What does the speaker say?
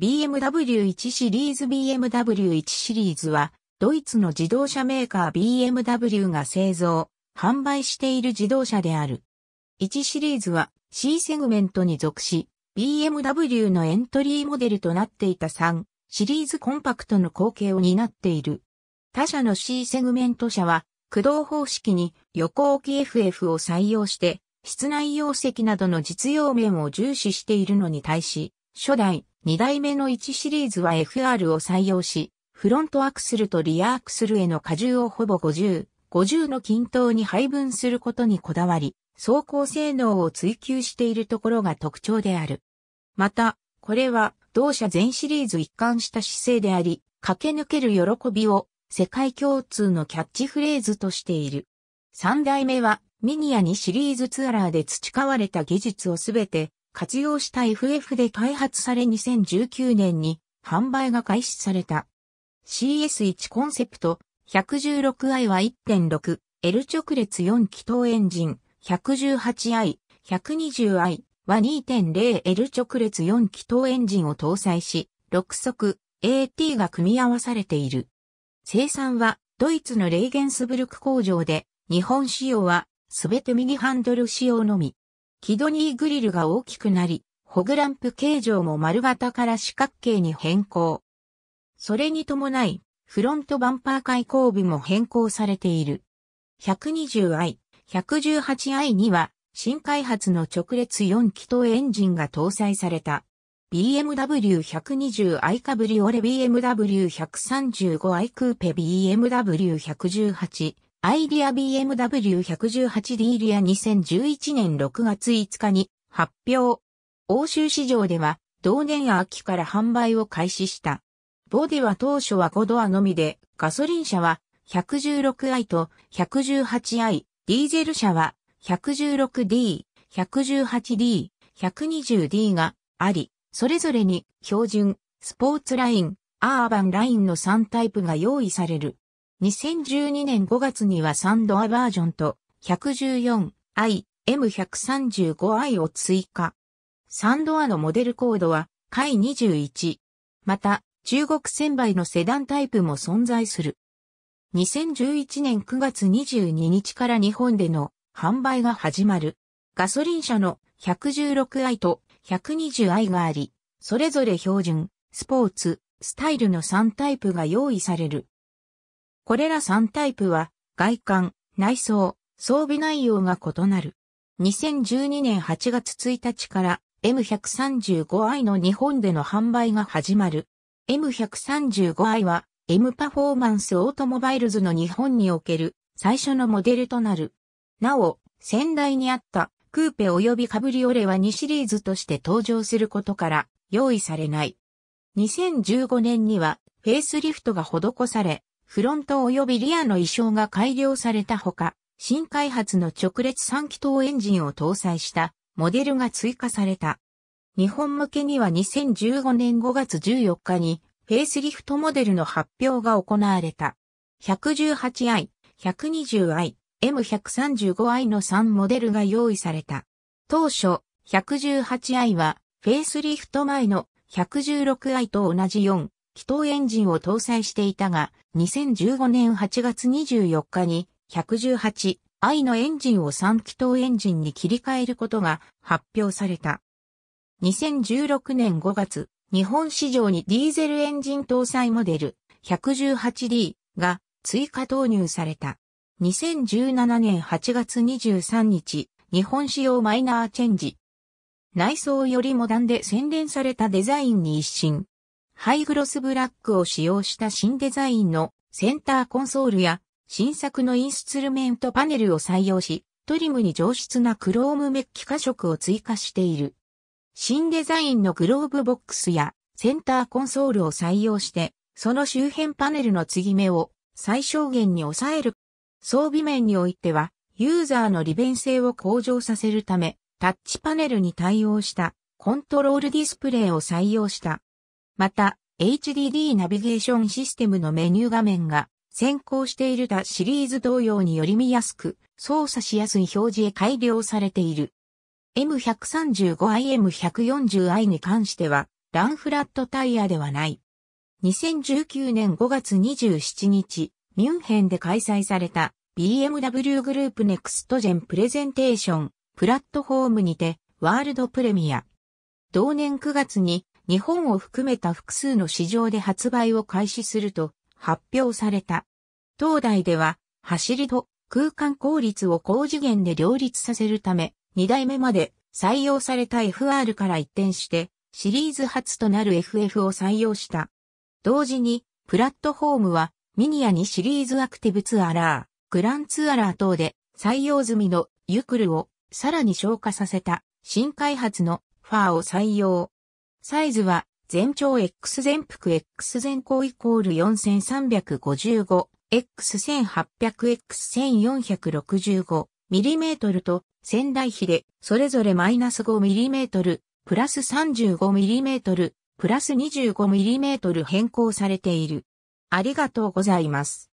BMW1 シリーズ BMW1 シリーズは、ドイツの自動車メーカー BMW が製造、販売している自動車である。1シリーズは C セグメントに属し、BMW のエントリーモデルとなっていた3シリーズコンパクトの後継を担っている。他社の C セグメント車は、駆動方式に横置き FF を採用して、室内容積などの実用面を重視しているのに対し、初代2代目の1シリーズは FR を採用し、フロントアクスルとリアアクスルへの荷重をほぼ50、50の均等に配分することにこだわり、走行性能を追求しているところが特徴である。また、これは同社全シリーズ一貫した姿勢であり、駆け抜ける喜びを世界共通のキャッチフレーズとしている。3代目はミニア2シリーズツアラーで培われた技術をすべて活用した FF で開発され2019年に販売が開始された。CS1 コンセプト 116i は 1.6L 直列4気筒エンジン 118i、120i は 2.0L 直列4気筒エンジンを搭載し、6速 AT が組み合わされている。生産はドイツのレーゲンスブルク工場で、日本仕様はすべて右ハンドル仕様のみ。キドニーグリルが大きくなり、ホグランプ形状も丸型から四角形に変更。それに伴い、フロントバンパー開口部も変更されている。120i、118i には、新開発の直列4気筒エンジンが搭載された。BMW120i カブリオレ BMW135i クーペ BMW118 アイディア BMW118D リア2011年6月5日に発表。欧州市場では同年秋から販売を開始した。ボディは当初は5ドアのみで、ガソリン車は 116i と 118i、ディーゼル車は 116D、118D、120D があり、それぞれに標準、スポーツライン、アーバンラインの3タイプが用意される。2012年5月にはサンドアバージョンと 114i、M135i を追加。サンドアのモデルコードは、回21。また、中国1000倍のセダンタイプも存在する。2011年9月22日から日本での販売が始まる。ガソリン車の 116i と 120i があり、それぞれ標準、スポーツ、スタイルの3タイプが用意される。これら3タイプは、外観、内装、装備内容が異なる。2012年8月1日から M135i の日本での販売が始まる。M135i は M パフォーマンスオートモバイルズの日本における最初のモデルとなる。なお、先代にあったクーペ及びカブリオレは2シリーズとして登場することから用意されない。2015年にはフェイスリフトが施され、フロント及びリアの衣装が改良されたほか、新開発の直列3気筒エンジンを搭載したモデルが追加された。日本向けには2015年5月14日にフェイスリフトモデルの発表が行われた。118i、120i、M135i の3モデルが用意された。当初、118i はフェイスリフト前の 116i と同じ4気筒エンジンを搭載していたが、2015年8月24日に 118i のエンジンを3気筒エンジンに切り替えることが発表された。2016年5月、日本市場にディーゼルエンジン搭載モデル 118D が追加投入された。2017年8月23日、日本仕様マイナーチェンジ。内装よりモダンで洗練されたデザインに一新。ハイグロスブラックを使用した新デザインのセンターコンソールや新作のインストゥルメントパネルを採用し、トリムに上質なクロームメッキ化色を追加している。新デザインのグローブボックスやセンターコンソールを採用して、その周辺パネルの継ぎ目を最小限に抑える。装備面においては、ユーザーの利便性を向上させるため、タッチパネルに対応したコントロールディスプレイを採用した。また、HDD ナビゲーションシステムのメニュー画面が先行している他シリーズ同様により見やすく操作しやすい表示へ改良されている。M135IM140i に関してはランフラットタイヤではない。2019年5月27日、ミュンヘンで開催された BMW グループネクストジェンプレゼンテーションプラットフォームにてワールドプレミア。同年9月に日本を含めた複数の市場で発売を開始すると発表された。東大では、走りと空間効率を高次元で両立させるため、2代目まで採用された FR から一転して、シリーズ初となる FF を採用した。同時に、プラットフォームは、ミニアにシリーズアクティブツアラー、グランツアラー等で採用済みのユクルをさらに消化させた新開発のファーを採用。サイズは、全長 X 全幅 X 全高イコール 4355X1800X1465mm と仙台比でそれぞれマイナス 5mm プラス 35mm プラス 25mm 変更されている。ありがとうございます。